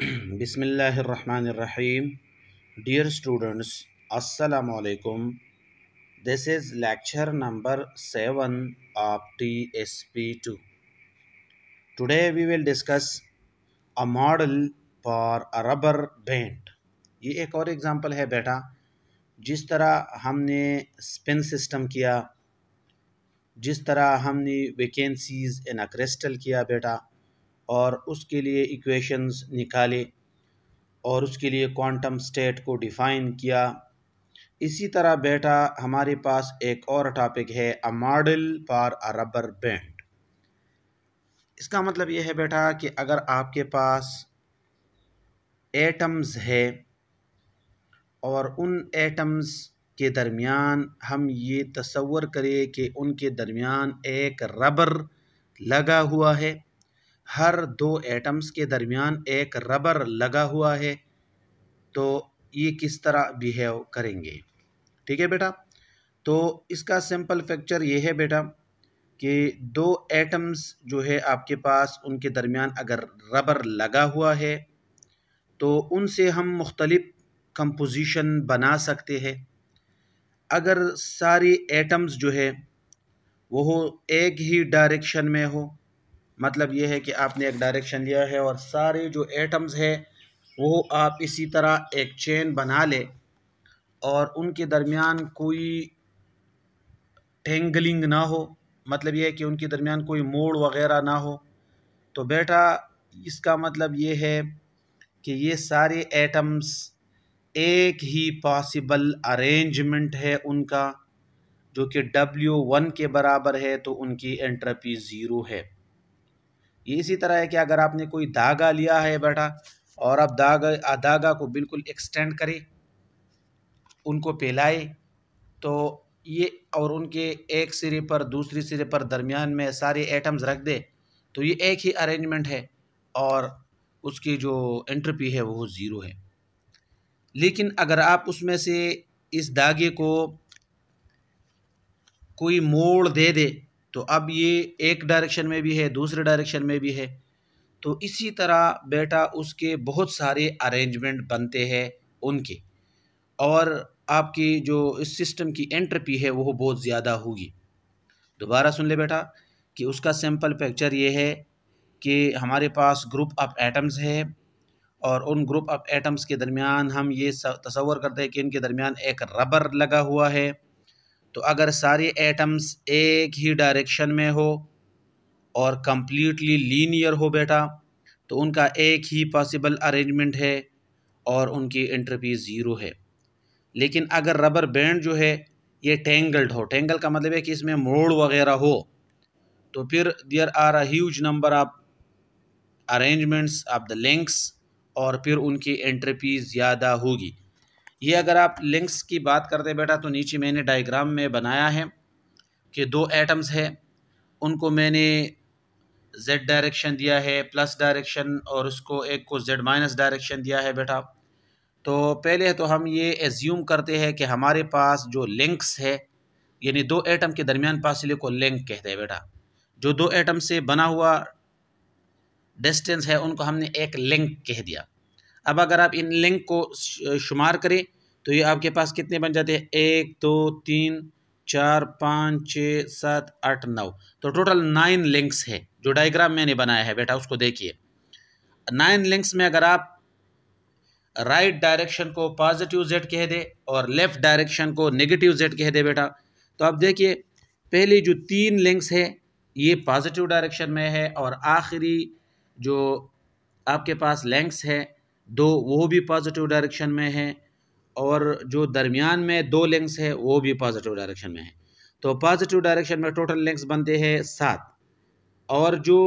बिसमीम dear students अस्सलाम वालेकुम this is lecture number seven of T S P two today we will discuss a model for a rubber band ये एक और example है बेटा जिस तरह हमने स्पिन सिस्टम किया जिस तरह हमने वेकेंसीज़ इन अ क्रिस्टल किया बेटा और उसके लिए इक्वेशंस निकाले और उसके लिए क्वांटम स्टेट को डिफ़ाइन किया इसी तरह बेटा हमारे पास एक और टॉपिक है a model for a rubber band इसका मतलब यह है बेटा कि अगर आपके पास एटम्स है और उन एटम्स के दरमियान हम ये तस्वर करें कि उनके दरमियान एक रबर लगा हुआ है हर दो एटम्स के दरमियान एक रबर लगा हुआ है तो ये किस तरह बिहेव करेंगे ठीक है बेटा तो इसका सिंपल फैक्चर ये है बेटा कि दो एटम्स जो है आपके पास उनके दरमियान अगर रबर लगा हुआ है तो उनसे हम मुख्तलिफ कंपोजिशन बना सकते हैं अगर सारी एटम्स जो है वो हो एक ही डायरेक्शन में हो मतलब ये है कि आपने एक डायरेक्शन लिया है और सारे जो एटम्स है वो आप इसी तरह एक चेन बना ले और उनके दरमियान कोई टेंगलिंग ना हो मतलब ये है कि उनके दरमियान कोई मोड़ वगैरह ना हो तो बेटा इसका मतलब ये है कि ये सारे एटम्स एक ही पॉसिबल अरेंजमेंट है उनका जो कि W1 के बराबर है तो उनकी एंट्रपी ज़ीरो है ये इसी तरह है कि अगर आपने कोई धागा लिया है बेटा और आप धागा धागा को बिल्कुल एक्सटेंड करें उनको पहलाए तो ये और उनके एक सिरे पर दूसरे सिरे पर दरमियान में सारे एटम्स रख दे तो ये एक ही अरेंजमेंट है और उसकी जो एंट्रपी है वो ज़ीरो है लेकिन अगर आप उसमें से इस धागे को कोई मोड़ दे दे तो अब ये एक डायरेक्शन में भी है दूसरे डायरेक्शन में भी है तो इसी तरह बेटा उसके बहुत सारे अरेंजमेंट बनते हैं उनके और आपकी जो इस सिस्टम की एंट्रपी है वो बहुत ज़्यादा होगी दोबारा सुन ले बेटा कि उसका सिंपल पिक्चर ये है कि हमारे पास ग्रुप ऑफ एटम्स है और उन ग्रुप ऑफ एटम्स के दरमियान हम ये तस्वर करते हैं कि इनके दरमियान एक रबर लगा हुआ है तो अगर सारे एटम्स एक ही डायरेक्शन में हो और कम्प्लीटली लीनियर हो बेटा तो उनका एक ही पॉसिबल अरेंजमेंट है और उनकी एंट्रोपी ज़ीरो है लेकिन अगर रबर बैंड जो है ये टेंगल्ड हो टेंगल का मतलब है कि इसमें मोड़ वगैरह हो तो फिर there are a huge number of arrangements of the links और फिर उनकी एंट्रपी ज़्यादा होगी ये अगर आप लिंक्स की बात करते बेटा तो नीचे मैंने डायग्राम में बनाया है कि दो एटम्स हैं उनको मैंने जेड डायरेक्शन दिया है प्लस डायरेक्शन और उसको एक को जेड माइनस डायरेक्शन दिया है बेटा तो पहले तो हम ये एज्यूम करते हैं कि हमारे पास जो लिंक्स है यानी दो एटम के दरमियान फासिले को लिंक कहते हैं बेटा जो दो एटम से बना हुआ डिस्टेंस है उनको हमने एक लिंक कह दिया अब अगर आप इन लिंक को शुमार करें तो ये आपके पास कितने बन जाते हैं एक दो तीन चार पाँच छः सात आठ नौ तो टोटल नाइन लिंक्स है जो डायग्राम मैंने बनाया है बेटा उसको देखिए नाइन लिंक्स में अगर आप राइट right डायरेक्शन को पॉजिटिव जेड कह दे और लेफ़्ट डायरेक्शन को नेगेटिव जेड कह दे बेटा तो आप देखिए पहले जो तीन लिंक्स है ये पॉजिटिव डायरेक्शन में है और आखिरी जो आपके पास लेंक्स है दो वो भी पॉजिटिव डायरेक्शन में है और जो दरमियान में दो लेंस है वो भी पॉजिटिव डायरेक्शन में है तो पॉजिटिव डायरेक्शन में टोटल लेंस बनते हैं सात और जो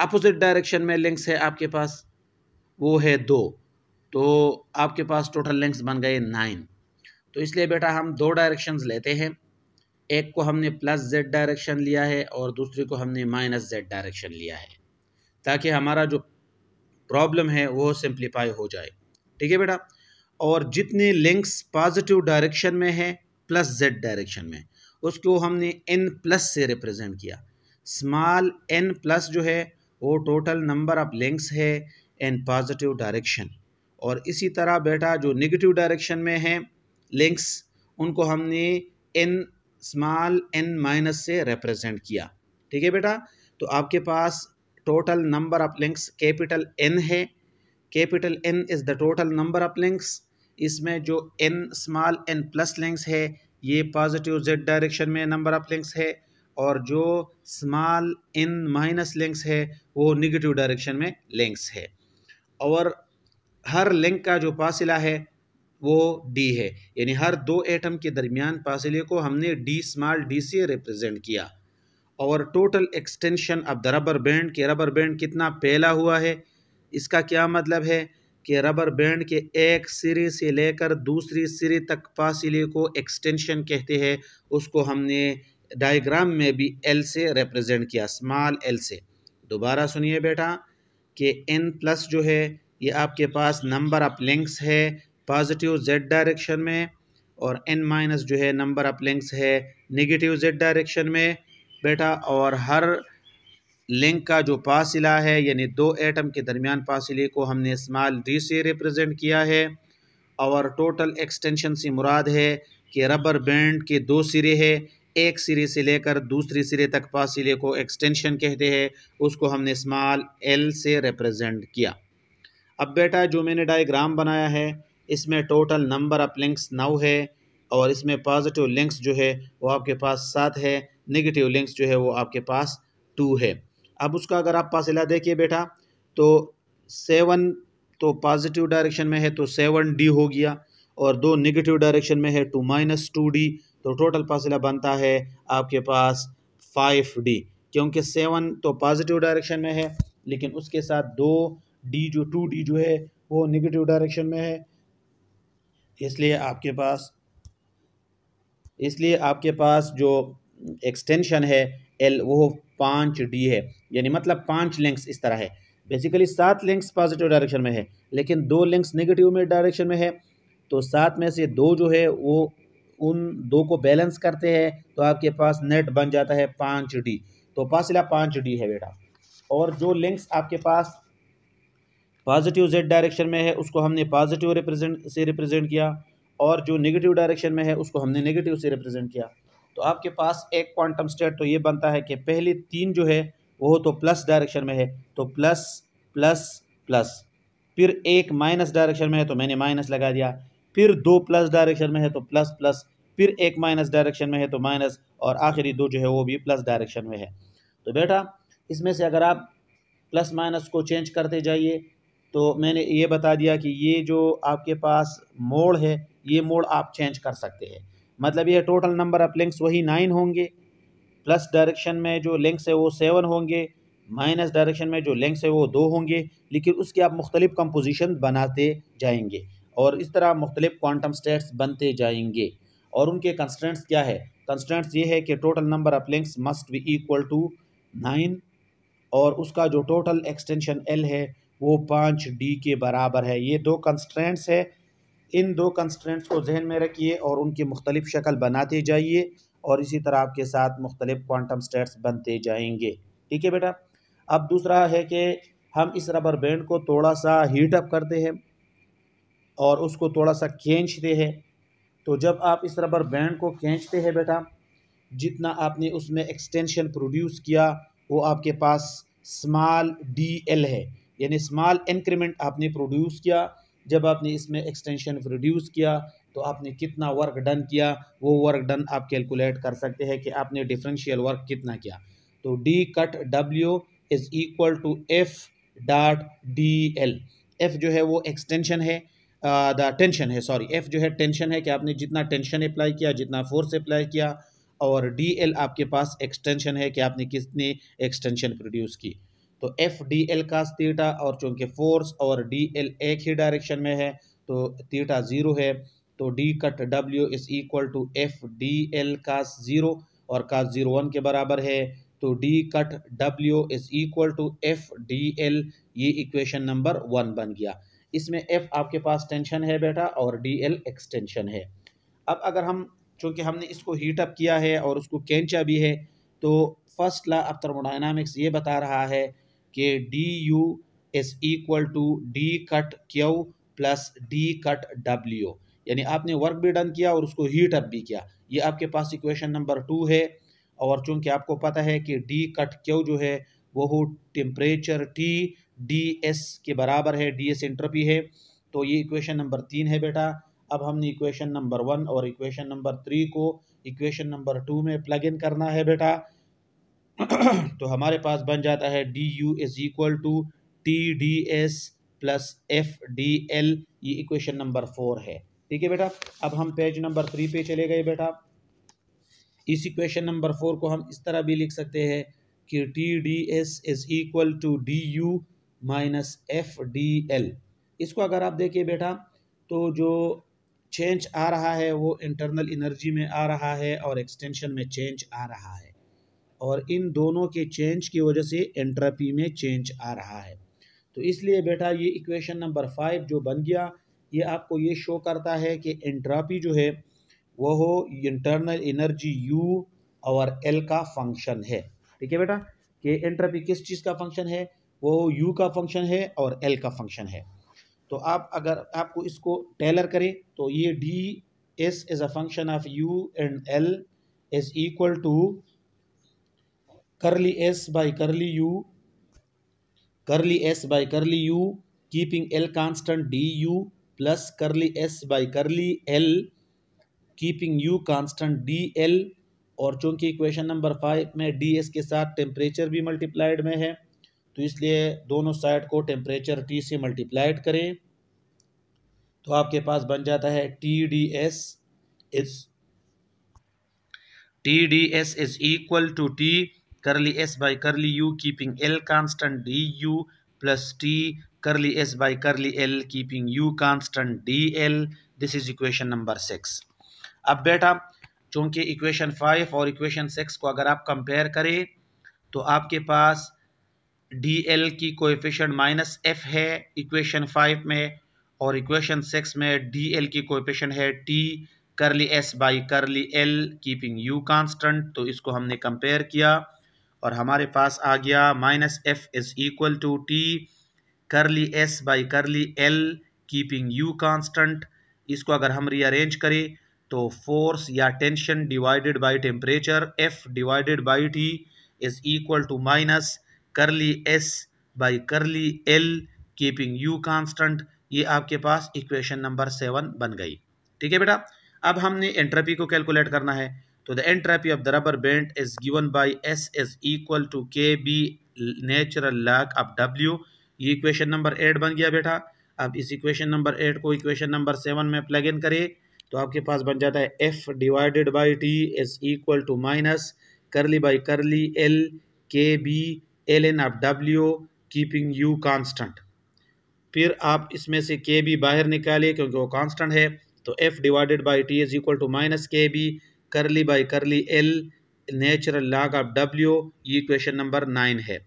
अपोजिट डायरेक्शन में लेंस है आपके पास वो है दो तो आपके पास टोटल लेंस बन गए नाइन तो इसलिए बेटा हम दो डायरेक्शंस लेते हैं एक को हमने प्लस जेड डायरेक्शन लिया है और दूसरे को हमने माइनस जेड डायरेक्शन लिया है ताकि हमारा जो प्रॉब्लम है वो सिंप्लीफाई हो जाए ठीक है बेटा और जितने लिंक्स पॉजिटिव डायरेक्शन में है प्लस जेड डायरेक्शन में उसको हमने एन प्लस से रिप्रेजेंट किया स्मॉल एन प्लस जो है वो टोटल नंबर ऑफ लिंक्स है एन पॉजिटिव डायरेक्शन और इसी तरह बेटा जो नेगेटिव डायरेक्शन में है लिंक्स उनको हमने एन स्मॉल एन माइनस से रिप्रेजेंट किया ठीक है बेटा तो आपके पास total number of links capital N है capital N is the total number of links इसमें जो N small N plus links है ये पॉजिटिव जेड डायरेक्शन में नंबर ऑफ लिंक्स है और जो स्मॉल एन माइनस लिंक्स है वो निगेटिव डायरेक्शन में लिंक्स है और हर लिंक का जो फासिला है वो डी है यानी हर दो एटम के दरमियान फासिले को हमने डी स्मॉल डी से रिप्रेजेंट किया और total extension of the rubber band के रबर बैंड कितना फैला हुआ है इसका क्या मतलब है कि रबर बैंड के एक सिरे से लेकर दूसरी सिरे तक फासिले को एक्सटेंशन कहते हैं उसको हमने डायग्राम में भी एल से रिप्रेजेंट किया स्मॉल एल से दोबारा सुनिए बेटा कि एन प्लस जो है ये आपके पास नंबर ऑफ लिंक्स है पॉजिटिव जेड डायरेक्शन में और एन माइनस जो है नंबर ऑफ लिंक्स है नेगेटिव जेड डायरेक्शन में बैठा और हर लिंक का जो फासिला है यानी दो एटम के दरमियान फासिले को हमने इस्माल डी से रिप्रेजेंट किया है और टोटल एक्सटेंशन से मुराद है कि रबर बैंड के दो सिरे है एक सिरे से लेकर दूसरे सिरे तक फासिले को एक्सटेंशन कहते हैं उसको हमने इस्माल एल से रिप्रेजेंट किया अब बेटा जो मैंने डायग्राम बनाया है इसमें टोटल नंबर ऑफ लिंक्स नौ है और इसमें पॉजिटिव लिंक्स जो है वो आपके पास सात है नेगेटिव लिंक्स जो है वो आपके पास टू है अब उसका अगर आप फासिला देखिए बेटा तो सेवन तो पॉजिटिव डायरेक्शन में है तो सेवन डी हो गया और दो नेगेटिव डायरेक्शन में है टू माइनस टू डी तो टोटल फासिला बनता है आपके पास फाइव डी क्योंकि सेवन तो पॉजिटिव डायरेक्शन में है लेकिन उसके साथ दो डी जो टू डी जो है वो नेगेटिव डायरेक्शन में है इसलिए आपके पास इसलिए आपके पास जो एक्सटेंशन है एल वो पाँच डी है यानी मतलब पाँच लेंक्स इस तरह है बेसिकली सात लिंक्स पॉजिटिव डायरेक्शन में है लेकिन दो लिंक्स नेगेटिव में डायरेक्शन में है तो सात में से दो जो है वो उन दो को बैलेंस करते हैं तो आपके पास नेट बन जाता है पाँच डी तो फासिला पाँच डी है बेटा और जो लिंक्स आपके पास पॉजिटिव जेड डायरेक्शन में है उसको हमने पॉजिटिव रिप्रेजेंट से रिप्रेजेंट किया और जो नेगेटिव डायरेक्शन में है उसको हमने नेगेटिव से रिप्रेजेंट किया तो आपके पास एक क्वांटम स्टेट तो ये बनता है कि पहले तीन जो है वो तो प्लस डायरेक्शन में है तो प्लस प्लस प्लस फिर एक माइनस डायरेक्शन में है तो मैंने माइनस लगा दिया फिर दो प्लस डायरेक्शन में है तो प्लस प्लस फिर एक माइनस डायरेक्शन में है तो माइनस और आखिरी दो जो है वो भी प्लस डायरेक्शन में है तो बेटा इसमें से अगर आप प्लस माइनस को चेंज करते जाइए तो मैंने ये बता दिया कि ये जो आपके पास मोड़ है ये मोड़ आप चेंज कर सकते हैं मतलब ये टोटल नंबर ऑफ लिंक्स वही नाइन होंगे प्लस डायरेक्शन में जो लिंक्स है वो सेवन होंगे माइनस डायरेक्शन में जो लिंक्स है वो दो होंगे लेकिन उसके आप मुख्तलिफ कम्पोजिशन बनाते जाएंगे और इस तरह मुख्तलिफ क्वांटम स्टेट्स बनते जाएंगे और उनके कंस्टेंट्स क्या है कंस्टेंट्स ये है कि total number of links must be equal to nine और उसका जो टोटल एक्सटेंशन एल है वो पाँच डी के बराबर है ये दो कंस्टेंट्स है इन दो कंस्टेंट्स को जहन में रखिए और उनकी मुख्तलिफ शक्ल बनाते जाइए और इसी तरह आपके साथ मुख्तलिफ क्वांटम स्टेट्स बनते जाएंगे ठीक है बेटा अब दूसरा है कि हम इस रबर बैंड को थोड़ा सा हीट अप करते हैं और उसको थोड़ा सा खींचते हैं तो जब आप इस रबर बैंड को खींचते हैं बेटा जितना आपने उसमें एक्सटेंशन प्रोड्यूस किया वो आपके पास स्मॉल डी एल है यानी स्मॉल इंक्रीमेंट आपने प्रोड्यूस किया जब आपने इसमें एक्सटेंशन प्रोड्यूस किया तो आपने कितना वर्क डन किया वो वर्क डन आप कैलकुलेट कर सकते हैं कि आपने डिफरेंशियल वर्क कितना किया तो D cut W is equal to F dot D L F जो है वो एक्सटेंशन है द uh, टेंशन है सॉरी एफ़ जो है टेंशन है कि आपने जितना टेंशन अप्लाई किया जितना फोर्स अप्लाई किया और डी एल आपके पास एक्सटेंशन है कि आपने कितनी एक्सटेंशन प्रोड्यूस की तो F D L cos theta और चूँकि फोर्स और डी एल एक ही डायरेक्शन में है तो तीटा ज़ीरो है तो D cut W is equal to F D L cos zero और कास ज़ीरो वन के बराबर है तो D cut W is equal to F D L ये इक्वेशन नंबर वन बन गया इसमें एफ आपके पास टेंशन है बेटा और डी एल एक्सटेंशन है अब अगर हम चूँकि हमने इसको हीटअप किया है और उसको कैंचा भी है तो फर्स्ट ला अब थर्मोडाइनमिक्स ये बता रहा है के D U is equal to D cut Q plus D cut W यानी आपने वर्क भी डन किया और उसको हीट अप भी किया ये आपके पास इक्वेशन नंबर टू है और चूंकि आपको पता है कि डी कट क्यू जो है वो हो टेम्परेचर टी डी एस के बराबर है डी एस एंट्रोपी है तो ये इक्वेशन नंबर तीन है बेटा अब हमने इक्वेशन नंबर वन और इक्वेशन नंबर थ्री को इक्वेशन नंबर टू में प्लग इन करना है बेटा तो हमारे पास बन जाता है D U is equal to T D S plus F D L ये इक्वेशन नंबर फोर है ठीक है बेटा अब हम पेज नंबर थ्री पे चले गए बेटा इस इक्वेशन नंबर फोर को हम इस तरह भी लिख सकते हैं कि T D S is equal to D U minus F D L इसको अगर आप देखिए बेटा तो जो चेंज आ रहा है वो इंटरनल एनर्जी में आ रहा है और एक्सटेंशन में चेंज आ रहा है और इन दोनों के चेंज की वजह से एंट्रापी में चेंज आ रहा है तो इसलिए बेटा ये इक्वेशन नंबर फाइव जो बन गया ये आपको ये शो करता है कि एंट्रापी जो है वह हो इंटरनल एनर्जी यू और एल का फंक्शन है ठीक है बेटा कि एंट्रापी किस चीज़ का फंक्शन है वो यू का फंक्शन है और एल का फंक्शन है तो आप अगर आपको इसको टेलर करें तो ये D S as a function of U and L is equal to curly S by curly U curly S by curly U keeping L constant D U plus curly S by curly L keeping U constant D L और चूंकि question number five में D S के साथ temperature भी multiplied में है तो इसलिए दोनों साइड को टेम्परेचर टी से मल्टीप्लाइड करें तो आपके पास बन जाता है T D S is T D S is equal to T curly S by curly U keeping L constant D U plus T curly S by curly L keeping U constant D L this is equation number six अब बेटा चूंकि equation five और equation six को अगर आप compare करें तो आपके पास डी एल की कोएफिशिएंट माइनस एफ है इक्वेशन फाइव में और इक्वेशन सिक्स में डी एल की कोएफिशिएंट है T curly S by curly L keeping U constant तो इसको हमने कंपेयर किया और हमारे पास आ गया minus F is equal to T curly S by curly L keeping U constant इसको अगर हम रीअरेंज करें तो फोर्स या tension divided by temperature F divided by T is equal to minus curly S by curly L keeping U constant ये आपके पास equation number seven बन गई ठीक है बेटा अब हमने एंट्रोपी को कैलकुलेट करना है तो the entropy of the rubber band is given by S is equal to के B natural log of W ये इक्वेशन नंबर एट बन गया बेटा अब इस इक्वेशन नंबर एट को इक्वेशन नंबर सेवन में प्लग इन करें तो आपके पास बन जाता है F divided by T is equal to minus curly by curly L K B L N of W keeping U constant फिर आप इसमें से के बी बाहर निकालिए क्योंकि वो कांस्टेंट है तो F divided by T is equal to minus के B curly by curly L natural log of W ये क्वेश्चन नंबर नाइन है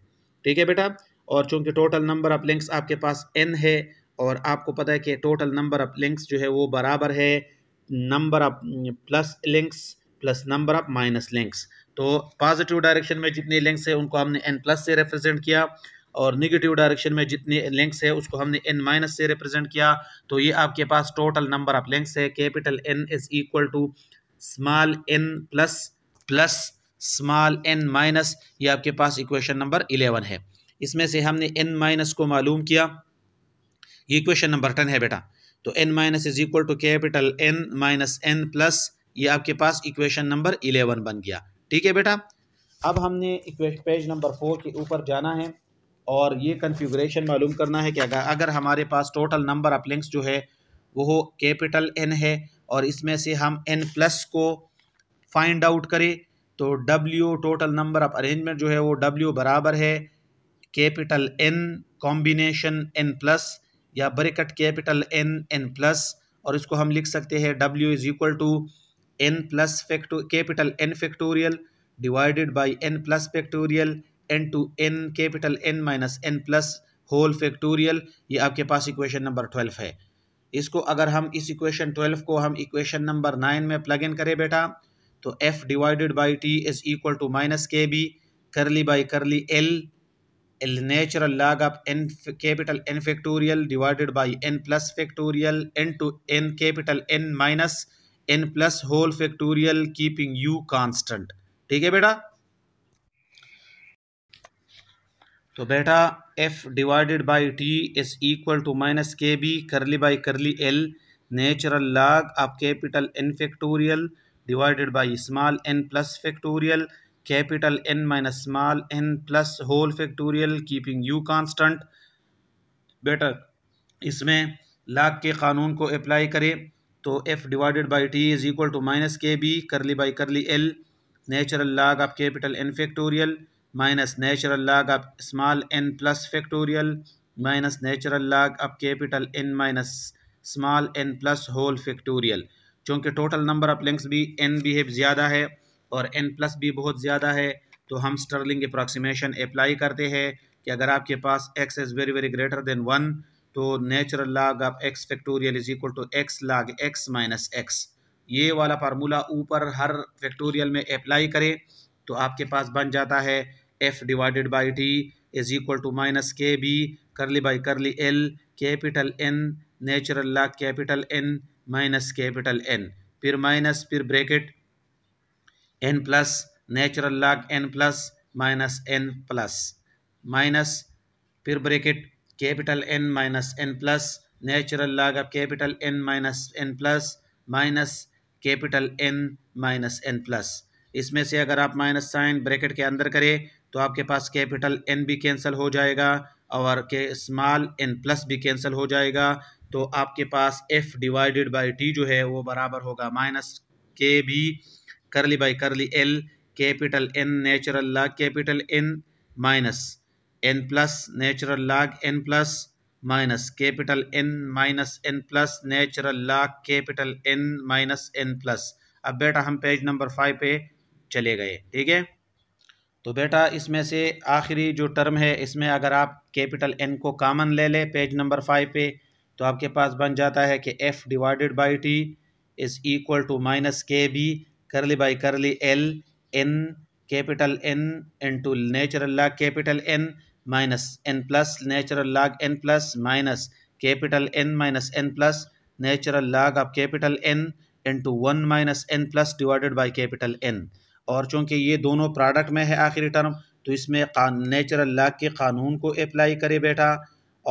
ठीक है बेटा और चूंकि टोटल नंबर ऑफ लिंक्स आपके पास एन है और आपको पता है कि टोटल नंबर ऑफ लिंक्स जो है वो बराबर है number of plus links plus number of minus links तो पॉजिटिव डायरेक्शन में जितने लिंक्स है उनको हमने एन प्लस से रिप्रेजेंट किया और निगेटिव डायरेक्शन में जितने लिंक्स है उसको हमने एन माइनस से रिप्रेजेंट किया तो ये आपके पास टोटल नंबर ऑफ लिंक्स है capital N is equal to small N plus plus small N minus ये आपके पास इक्वेशन नंबर इलेवन है इसमें से हमने एन माइनस को मालूम किया ये इक्वेशन नंबर टेन है बेटा तो N minus is equal to capital N minus N plus ये आपके पास इक्वेशन नंबर इलेवन बन गया ठीक है बेटा अब हमने इक्वेशन पेज नंबर फोर के ऊपर जाना है और ये कन्फिग्रेशन मालूम करना है कि अगर अगर हमारे पास टोटल नंबर ऑफ लिंक्स जो है वो कैपिटल एन है और इसमें से हम एन प्लस को फाइंड आउट करें तो W total number of arrangement जो है वो डब्ल्यू बराबर है capital N combination N plus या bracket capital N N plus और इसको हम लिख सकते हैं W is equal to N plus facto capital N factorial divided by N plus factorial into N capital N minus N plus whole factorial ये आपके पास equation number twelve है इसको अगर हम इस इक्वेशन ट्वेल्व को हम इक्वेशन नंबर नाइन में प्लग इन करें बेटा तो F divided by T is equal to minus के B curly by curly L L natural log of N capital N factorial divided by N plus factorial into N capital N minus N plus whole factorial keeping U constant ठीक है बेटा तो बेटा F divided by T is equal to minus के B curly by curly L natural log आप capital N factorial divided by small N plus factorial capital N minus small N plus whole factorial keeping U constant बेटा इसमें log के कानून को apply करें तो F divided by T is equal to minus के B curly by curly L natural log of capital N factorial minus natural log of small N plus factorial minus natural log of capital N minus small N plus whole factorial चूँकि total number of links भी N भी है ज़्यादा है और n plus भी बहुत ज़्यादा है तो हम स्टर्लिंग अप्रॉक्सीमेशन अप्लाई करते हैं कि अगर आपके पास X is very very greater than one तो natural log of X factorial is equal to X log X minus X ये वाला फार्मूला ऊपर हर फैक्टोरियल में अप्लाई करें तो आपके पास बन जाता है F divided by T is equal to minus के B curly by curly l capital N natural log capital N minus capital N फिर माइनस फिर bracket n plus natural log n plus minus N plus minus फिर bracket capital N minus N plus natural log of capital N minus N plus minus capital N minus N plus इसमें से अगर आप minus sign bracket के अंदर करें तो आपके पास कैपिटल एन भी कैंसिल हो जाएगा और के स्मॉल एन प्लस भी कैंसिल हो जाएगा तो आपके पास एफ डिवाइडेड बाई टी जो है वो बराबर होगा माइनस के भी curly by curly l capital N natural log capital N minus N plus natural log n plus minus capital N minus N plus natural log capital N minus N plus अब बेटा हम page number five पे चले गए ठीक है तो बेटा इसमें से आखिरी जो टर्म है इसमें अगर आप कैपिटल एन को कामन ले लें पेज नंबर फाइव पे तो आपके पास बन जाता है कि f divided by T is equal to minus के B curly by curly l n capital N into natural log capital N minus N plus natural log n plus minus capital N minus N plus natural log of capital N into one minus N plus divided by capital N और चूँकि ये दोनों product में है आखिरी term तो इसमें natural law के कानून को अप्लाई करे बेटा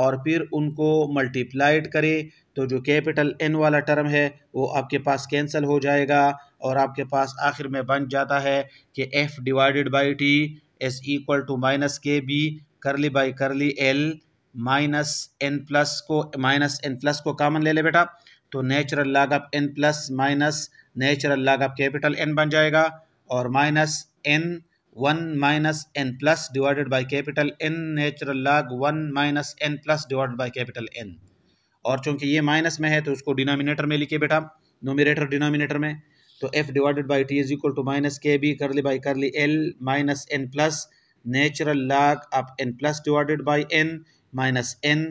और फिर उनको मल्टीप्लाइड करे तो जो कैपिटल एन वाला टर्म है वो आपके पास कैंसिल हो जाएगा और आपके पास आखिर में बन जाता है कि f divided by t is equal to minus के B curly by curly l minus N plus को माइनस एन प्लस को कामन ले ले बेटा तो natural log of n plus minus natural log of capital N बन जाएगा और minus n one minus N plus divided by capital N natural log one minus N plus divided by capital N और चूंकि ये minus में है तो उसको डिनोमिनेटर में लिखिए बेटा नोमिनेटर डिनोमिनेटर में तो F divided by T is equal to minus के B curly by curly l minus N plus natural log of n plus divided by n minus n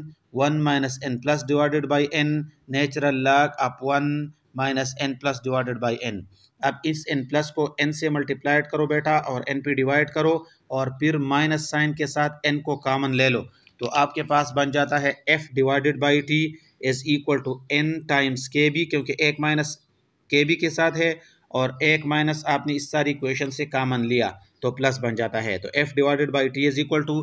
one minus N plus divided by n natural log of one minus N plus divided by n अब इस n plus को n से multiplied करो बेटा और N P divide करो और फिर माइनस साइन के साथ एन को कामन ले लो तो आपके पास बन जाता है F divided by T is equal to n times k B क्योंकि एक माइनस के बी के साथ है और एक माइनस आपने इस सारी इक्वेशन से कामन लिया तो प्लस बन जाता है तो F divided by T is equal to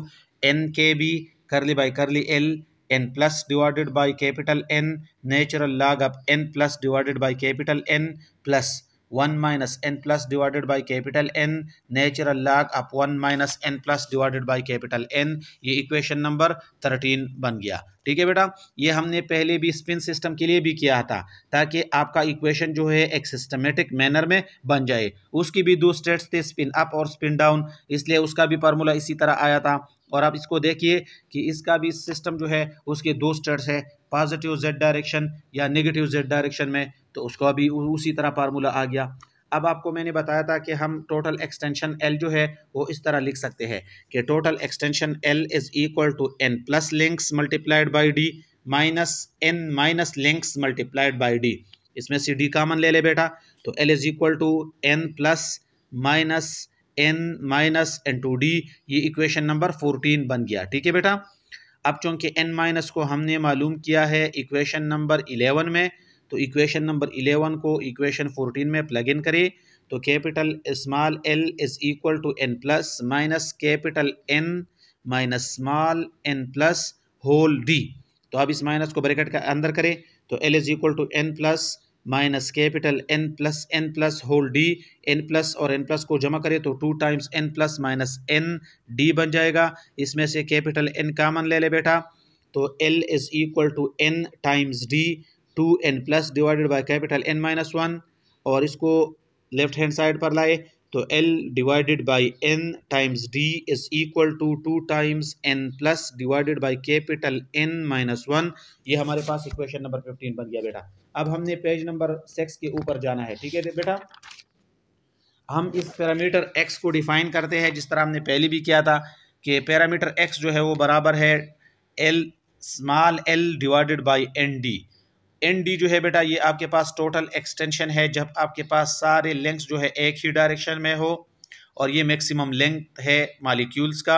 n k B curly by curly l n plus divided by capital N natural log of n plus divided by capital N plus one minus N plus divided by capital N natural log of one minus N plus divided by capital N ये equation number thirteen बन गया ठीक है बेटा ये हमने पहले भी स्पिन सिस्टम के लिए भी किया था ताकि आपका इक्वेशन जो है एक सिस्टमेटिक मैनर में बन जाए उसकी भी दो स्टेट्स थे स्पिन अप और स्पिन डाउन इसलिए उसका भी फार्मूला इसी तरह आया था और आप इसको देखिए कि इसका भी सिस्टम जो है उसके दो स्टेट्स है पॉजिटिव जेड डायरेक्शन या नेगेटिव जेड डायरेक्शन में तो उसका भी उसी तरह फार्मूला आ गया अब आपको मैंने बताया था कि हम टोटल एक्सटेंशन एल जो है वो इस तरह लिख सकते हैं कि total extension l is equal to N plus links multiplied by d minus n minus links multiplied by d इसमें सी डी कामन ले ले बेटा तो l is equal to N plus minus n minus n to d ये equation number fourteen बन गया ठीक है बेटा अब चूँकि एन माइनस को हमने मालूम किया है इक्वेशन नंबर इलेवन में तो इक्वेशन नंबर इलेवन को इक्वेशन फोर्टीन में प्लग इन करें तो capital small l is equal to N plus minus capital N minus small N plus whole d तो अब इस माइनस को ब्रैकेट का अंदर करें तो l is equal to N plus minus capital N plus n plus whole d n plus और n plus को जमा करें तो two times n plus minus n d बन जाएगा इसमें से कैपिटल एन कामन ले ले बेटा तो l is equal to n times d two N plus divided by capital N minus one और इसको लेफ्ट हैंड साइड पर लाए तो L divided by n times d is equal to two times n plus divided by capital N minus one ये हमारे पास equation number fifteen बन गया बेटा अब हमने पेज नंबर सिक्स के ऊपर जाना है ठीक है बेटा हम इस पैरामीटर एक्स को डिफाइन करते हैं जिस तरह हमने पहले भी किया था कि पैरामीटर एक्स जो है वो बराबर है l small L divided by N d n d जो है बेटा ये आपके पास टोटल एक्सटेंशन है जब आपके पास सारे लेंथ जो है एक ही डायरेक्शन में हो और ये मैक्सिमम लेंथ है मालिक्यूल्स का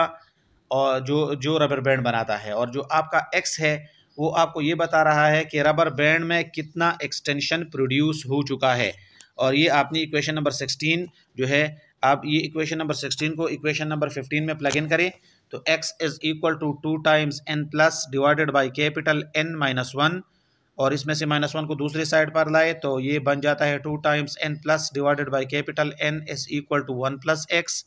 और जो जो रबर बैंड बनाता है और जो आपका एक्स है वो आपको ये बता रहा है कि रबर बैंड में कितना एक्सटेंशन प्रोड्यूस हो चुका है और ये आपने इक्वेशन नंबर सिक्सटीन जो है आप ये इक्वेशन नंबर सिक्सटीन को इक्वेशन नंबर फिफ्टीन में प्लग इन करें तो x is equal to two times n plus divided by capital N minus one और इसमें से माइनस वन को दूसरी साइड पर लाए तो ये बन जाता है two times n plus divided by capital N is equal to one plus x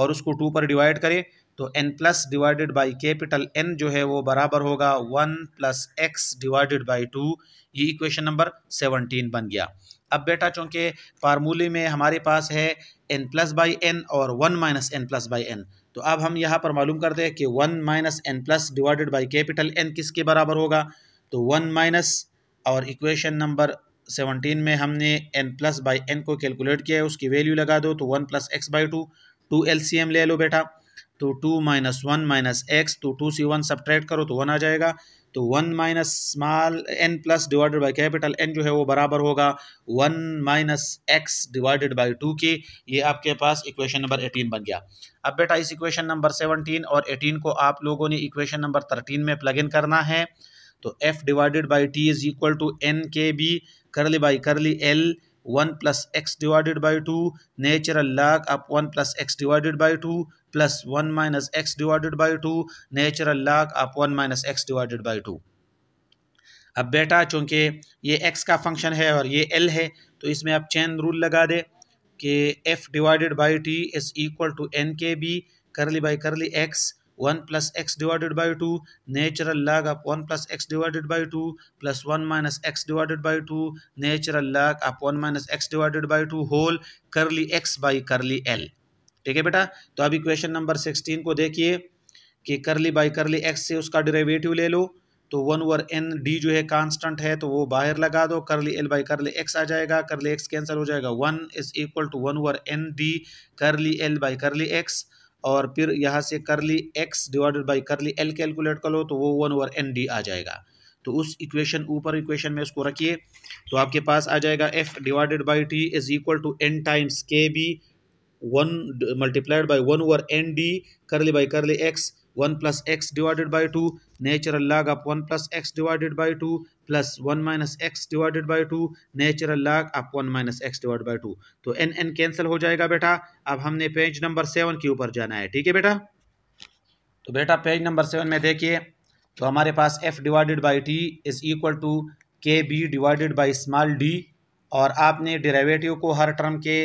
और उसको टू पर डिवाइड करें तो n plus divided by capital N जो है वो बराबर होगा one plus x divided by two ये इक्वेशन नंबर सेवनटीन बन गया अब बेटा चूंकि फार्मूले में हमारे पास है एन प्लस बाई एन और one minus N plus by n तो अब हम यहाँ पर मालूम करते हैं कि one minus N plus divided by capital N किसके बराबर होगा तो वन माइनस और इक्वेशन नंबर सेवनटीन में हमने एन प्लस बाई एन को कैलकुलेट किया है उसकी वैल्यू लगा दो तो one plus x by two two l c m ले लो बेटा तो to minus one minus x तो टू सी वन सब्ट्रैक्ट करो तो वन आ जाएगा तो one minus small N plus divided by capital N जो है वो बराबर होगा one minus x divided by two के ये आपके पास इक्वेशन नंबर एटीन बन गया अब बेटा इस इक्वेशन नंबर सेवनटीन और एटीन को आप लोगों ने इक्वेशन नंबर थर्टीन में प्लग इन करना है तो f divided by t is equal to n k B curly by curly l one plus x divided by two natural log of one plus x divided by two plus one minus x divided by two natural log of one minus x divided by two अब बेटा चूंकि ये x का function है और ये l है तो इसमें आप चैन रूल लगा दे कि f divided by T is equal to n k B curly by curly x one plus x divided by two natural log of one plus x divided by two plus one minus x divided by two natural log of one minus x divided by two whole curly x by curly l ठीक है बेटा तो अभी question number sixteen को देखिए कि करली by curly x से उसका डेरिवेटिव ले लो तो वन ओवर एन डी जो है कांस्टेंट है तो वो बाहर लगा दो curly l by curly x आ जाएगा करली एक्स कैंसिल हो जाएगा one is equal to one over n d curly l by curly x और फिर यहाँ से curly x divided by curly l calculate कर लो तो वो वन ओवर एन डी आ जाएगा तो उस इक्वेशन ऊपर इक्वेशन में उसको रखिए तो आपके पास आ जाएगा f divided by T is equal to n times k B one multiplied by one over n d curly by curly x one plus x divided by two natural log of one plus x divided by two plus one minus x divided by two natural log of one minus x divide by two तो n n cancel हो जाएगा बेटा अब हमने page number seven के ऊपर जाना है ठीक है बेटा तो बेटा पेज नंबर सेवन में देखिए तो हमारे पास f divided by T is equal to के B divided by small d और आपने डेरिवेटिव को हर टर्म के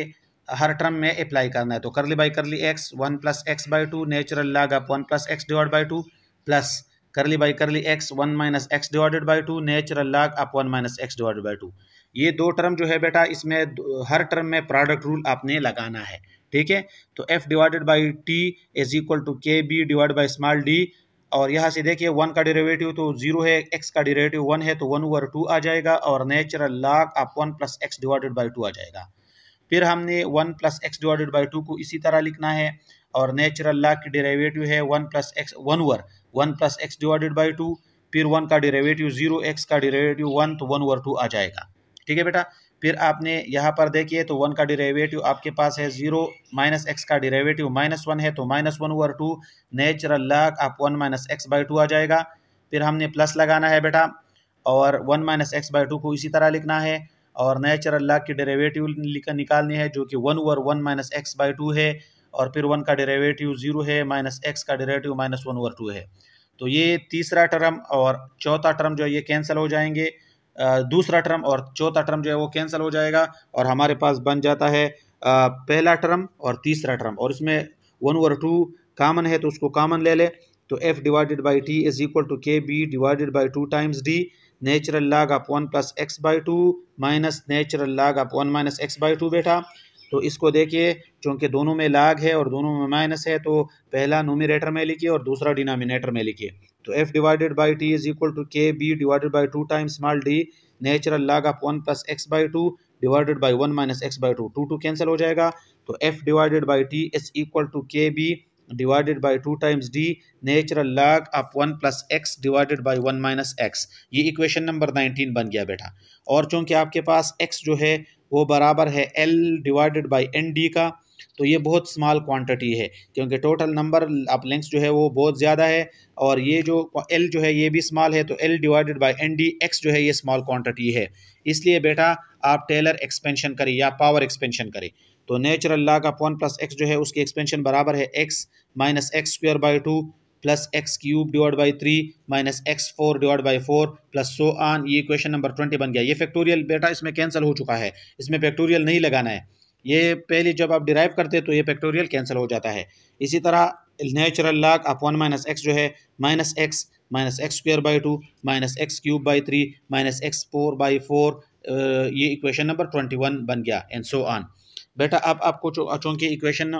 हर टर्म में अप्लाई करना है तो curly by curly x one plus x by two natural log of one plus x divide by two plus curly by curly x one minus x divided by two natural log of one minus x divided by two ये दो term जो है बेटा इसमें हर term में product rule आपने लगाना है ठीक है तो F divided by T is equal to के B divide by small d और यहाँ से देखिए वन का डेरिवेटिव तो जीरो है एक्स का डेरिवेटिव वन है तो वन ओवर टू आ जाएगा और natural log of one plus x divided by two आ जाएगा फिर हमने one plus x divided by two को इसी तरह लिखना है और नेचुरल लॉ की डेरेवेटिव है one plus x one over one plus x divided by two फिर वन का डेरिवेटिव जीरो एक्स का डेरिवेटिव वन तो वन ओवर टू आ जाएगा ठीक है बेटा फिर आपने यहाँ पर देखिए तो वन का डेरिवेटिव आपके पास है जीरो माइनस एक्स का डेरिवेटिव माइनस वन है तो minus one over two natural log of one minus X by two आ जाएगा फिर हमने प्लस लगाना है बेटा और one minus X by two को इसी तरह लिखना है और नेचुरल चर की डेरेवेटिव निकालनी है जो कि one over one minus X by two है और फिर वन का डेरेवेटिव ज़ीरो है माइनस एक्स का derivative minus one over two है तो ये तीसरा टर्म और चौथा टर्म जो है ये कैंसिल हो जाएंगे दूसरा टर्म और चौथा टर्म जो है वो कैंसिल हो जाएगा और हमारे पास बन जाता है पहला टर्म और तीसरा टर्म और इसमें वन ओवर टू कामन है तो उसको कामन ले ले तो F divided by T is equal to के B divided by two times D natural log one plus x by two minus natural log one minus X by two बेटा तो इसको देखिए क्योंकि दोनों में लाग है और दोनों में माइनस है तो पहला नोमिनेटर में लिखिए और दूसरा डिनोमिनेटर में लिखिए तो F divided by T is equal to के B divided by two time small D natural log of one plus x by two divided by one minus X by two two two cancel हो जाएगा तो F divided by T is equal to के B divided by two times D natural log of one plus x divided by one minus X ये equation number nineteen बन गया बेटा और चूंकि आपके पास एक्स जो है वो बराबर है L divided by N D का तो ये बहुत स्मॉल क्वांटिटी है क्योंकि टोटल नंबर आप लेंथ जो है वो बहुत ज़्यादा है और ये जो एल जो है ये भी स्मॉल है तो L divided by N D X जो है ये स्मॉल क्वांटिटी है इसलिए बेटा आप टेलर एक्सपेंशन करें या पावर एक्सपेंशन करें तो नेचुरल लॉ का वन प्लस एक्स जो है उसकी एक्सपेंशन बराबर है X minus X square by two plus X cube divide by three minus X four divide by four plus so on ये क्वेश्चन नंबर ट्वेंटी बन गया ये फैक्टोरियल बेटा इसमें कैंसिल हो चुका है इसमें फैक्टोरियल नहीं लगाना है ये पहले जब आप डिराइव करते तो ये फैक्टोरियल कैंसिल हो जाता है इसी तरह natural log of one minus X जो है minus X minus X square by two minus X cube by three minus X four by four ये इक्वेशन नंबर ट्वेंटी वन बन गया एंड सो आन बेटा अब आप, आपको चूँकि इक्वेशन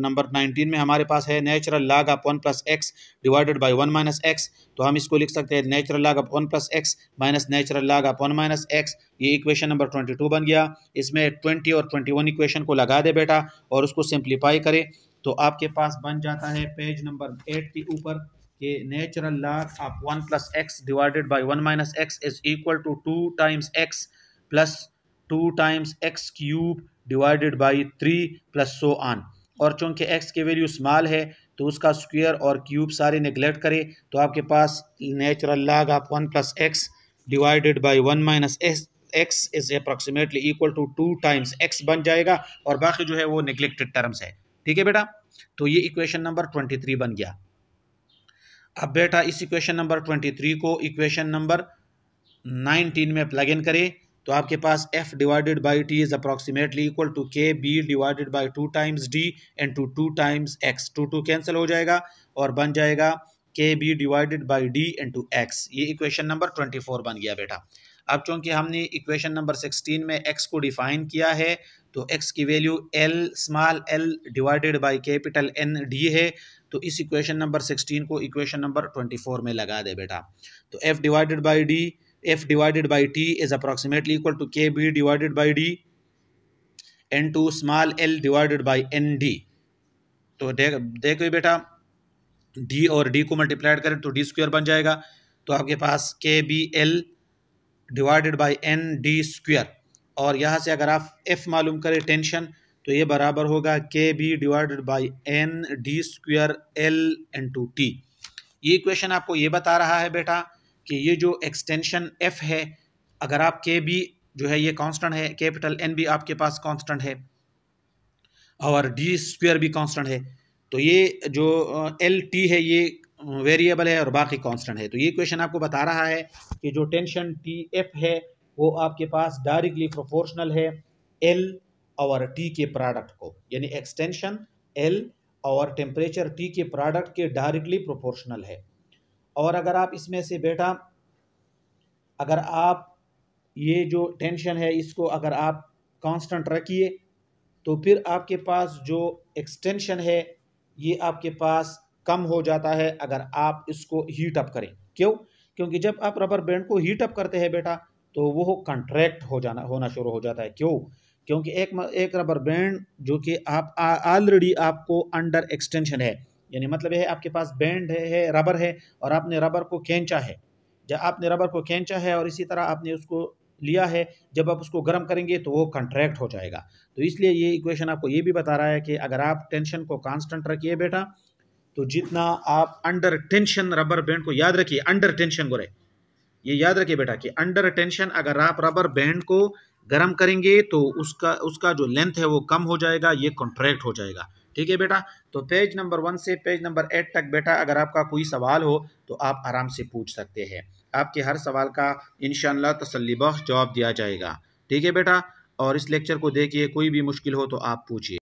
नंबर नाइनटीन में हमारे पास है natural log of one plus x divided by one minus x तो हम इसको लिख सकते हैं natural log of one plus X minus natural log of one minus X ये इक्वेशन नंबर ट्वेंटी टू बन गया इसमें ट्वेंटी और ट्वेंटी वन इक्वेशन को लगा दे बेटा और उसको सिंप्लीफाई करे तो आपके पास बन जाता है पेज नंबर एट के ऊपर कि natural log of one plus x divided by one minus X is equal to two times X plus two times X cube divided by three plus so on और चूंकि x की value small है तो उसका square और cube सारे neglect करें तो आपके पास natural log of one plus x divided by one minus X X is approximately equal to two times X बन जाएगा और बाकी जो है वो निगलेक्टेड टर्म्स है ठीक है बेटा तो ये इक्वेशन नंबर ट्वेंटी थ्री बन गया अब बेटा इस इक्वेशन नंबर ट्वेंटी थ्री को इक्वेशन नंबर नाइनटीन में प्लग इन करें तो आपके पास f divided by T is approximately equal to के B divided by two times D and two two times X two two cancel हो जाएगा और बन जाएगा K B divided by D and two X ये इक्वेशन नंबर ट्वेंटी फोर बन गया बेटा अब चूंकि हमने इक्वेशन नंबर सिक्सटीन में एक्स को डिफाइन किया है तो एक्स की value L small L divided by capital N D है तो इस इक्वेशन नंबर सिक्सटीन को इक्वेशन नंबर ट्वेंटी फोर में लगा दे बेटा तो F divided by D f divided by t is approximately equal to kb divided by d into small l divided by nd तो देख देखो बेटा d और d को मल्टीप्लाइड करें तो डी स्क्वेयर बन जाएगा तो आपके पास K B L divided by N D square और यहाँ से अगर आप f मालूम करें टेंशन तो ये बराबर होगा K B divided by N D square L N two T ये क्वेश्चन आपको ये बता रहा है बेटा कि ये जो एक्सटेंशन एफ है अगर आप के बी जो है ये कांस्टेंट है कैपिटल एन भी आपके पास कांस्टेंट है और डी स्क्वायर भी कांस्टेंट है तो ये जो एल टी है ये वेरिएबल है और बाकी कांस्टेंट है तो ये क्वेश्चन आपको बता रहा है कि जो टेंशन टी एफ है वो आपके पास डायरेक्टली प्रोपोर्शनल है एल और टी के प्रोडक्ट को यानी एक्सटेंशन एल और टेम्परेचर टी के प्रोडक्ट के डायरेक्टली प्रोपोर्शनल है और अगर आप इसमें से बेटा अगर आप ये जो टेंशन है इसको अगर आप कांस्टेंट रखिए तो फिर आपके पास जो एक्सटेंशन है ये आपके पास कम हो जाता है अगर आप इसको हीट अप करें क्यों क्योंकि जब आप रबर बैंड को हीट अप करते हैं बेटा तो वो कंट्रैक्ट हो जाना होना शुरू हो जाता है क्यों क्योंकि एक एक रबर बैंड जो कि आप ऑलरेडी आपको अंडर एक्सटेंशन है यानी मतलब यह है आपके पास बैंड है, है रबर है और आपने रबर को खींचा है जब आपने रबर को खींचा है और इसी तरह आपने उसको लिया है जब आप उसको गर्म करेंगे तो वो कंट्रैक्ट हो जाएगा तो इसलिए ये इक्वेशन आपको ये भी बता रहा है कि अगर आप टेंशन को कांस्टेंट रखिए बेटा तो जितना आप अंडर टेंशन रबर बैंड को याद रखिए अंडर टेंशन गुरे ये याद रखिए बेटा कि अंडर टेंशन अगर आप रबर बैंड को गर्म करेंगे तो उसका उसका जो लेंथ है वो कम हो जाएगा ये कॉन्ट्रैक्ट हो जाएगा ठीक है बेटा तो पेज नंबर वन से पेज नंबर एट तक बेटा अगर आपका कोई सवाल हो तो आप आराम से पूछ सकते हैं आपके हर सवाल का इन तसलीबख्श जवाब दिया जाएगा ठीक है बेटा और इस लेक्चर को देखिए कोई भी मुश्किल हो तो आप पूछिए